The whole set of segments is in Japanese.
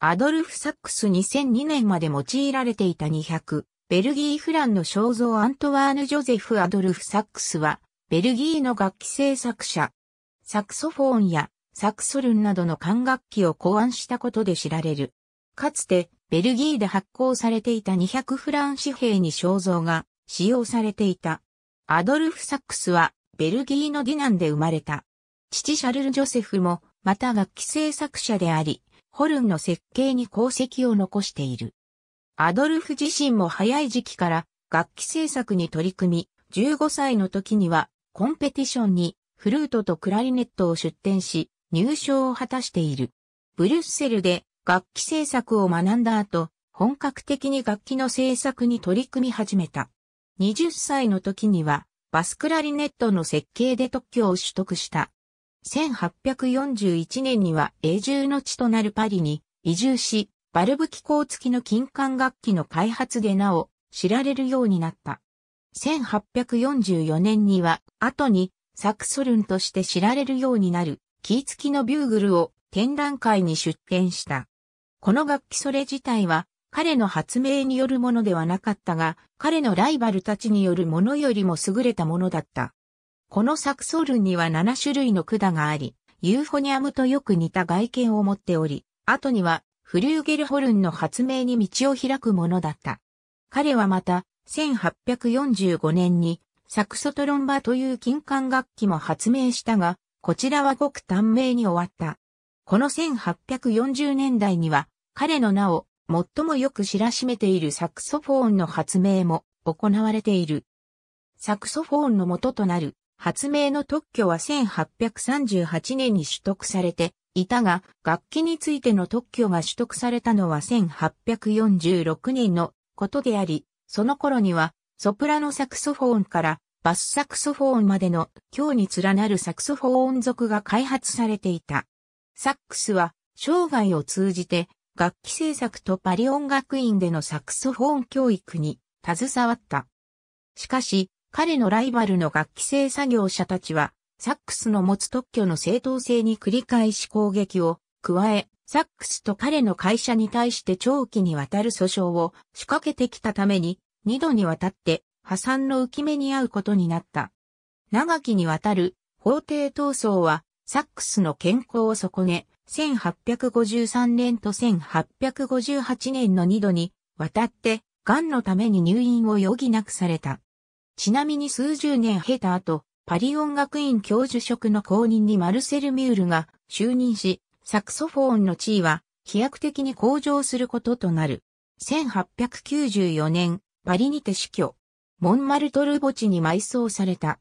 アドルフ・サックス2002年まで用いられていた200、ベルギー・フランの肖像アントワーヌ・ジョゼフ・アドルフ・サックスは、ベルギーの楽器製作者。サクソフォーンやサクソルンなどの管楽器を考案したことで知られる。かつて、ベルギーで発行されていた200フラン紙幣に肖像が使用されていた。アドルフ・サックスは、ベルギーのディナンで生まれた。父シャルル・ジョセフも、また楽器製作者であり、ホルンの設計に功績を残している。アドルフ自身も早い時期から楽器制作に取り組み、15歳の時にはコンペティションにフルートとクラリネットを出展し、入賞を果たしている。ブリュッセルで楽器制作を学んだ後、本格的に楽器の制作に取り組み始めた。20歳の時にはバスクラリネットの設計で特許を取得した。1841年には永住の地となるパリに移住し、バルブ機構付きの金管楽器の開発でなお知られるようになった。1844年には後にサクソルンとして知られるようになるキー付きのビューグルを展覧会に出展した。この楽器それ自体は彼の発明によるものではなかったが、彼のライバルたちによるものよりも優れたものだった。このサクソルには7種類の管があり、ユーフォニアムとよく似た外見を持っており、後にはフリューゲルホルンの発明に道を開くものだった。彼はまた、1845年にサクソトロンバという金管楽器も発明したが、こちらはごく短命に終わった。この1840年代には、彼の名を最もよく知らしめているサクソフォーンの発明も行われている。サクソフォーンの元となる発明の特許は1838年に取得されていたが、楽器についての特許が取得されたのは1846年のことであり、その頃には、ソプラノサクソフォーンからバスサクソフォーンまでの今日に連なるサクソフォーン族が開発されていた。サックスは生涯を通じて楽器制作とパリ音楽院でのサクソフォーン教育に携わった。しかし、彼のライバルの楽器製作業者たちは、サックスの持つ特許の正当性に繰り返し攻撃を加え、サックスと彼の会社に対して長期にわたる訴訟を仕掛けてきたために、二度にわたって破産の浮き目に遭うことになった。長きにわたる法廷闘争は、サックスの健康を損ね、1853年と1858年の二度にわたって、癌のために入院を余儀なくされた。ちなみに数十年経た後、パリ音楽院教授職の後任にマルセル・ミュールが就任し、サクソフォーンの地位は飛躍的に向上することとなる。1894年、パリにて死去。モンマルトル墓地に埋葬された。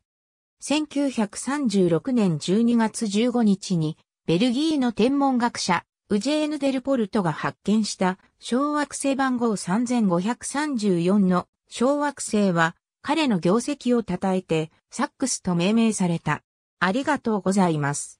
1936年12月15日に、ベルギーの天文学者、ウジェーヌ・デルポルトが発見した小惑星番号3534の小惑星は彼の業績を称えて、サックスと命名された。ありがとうございます。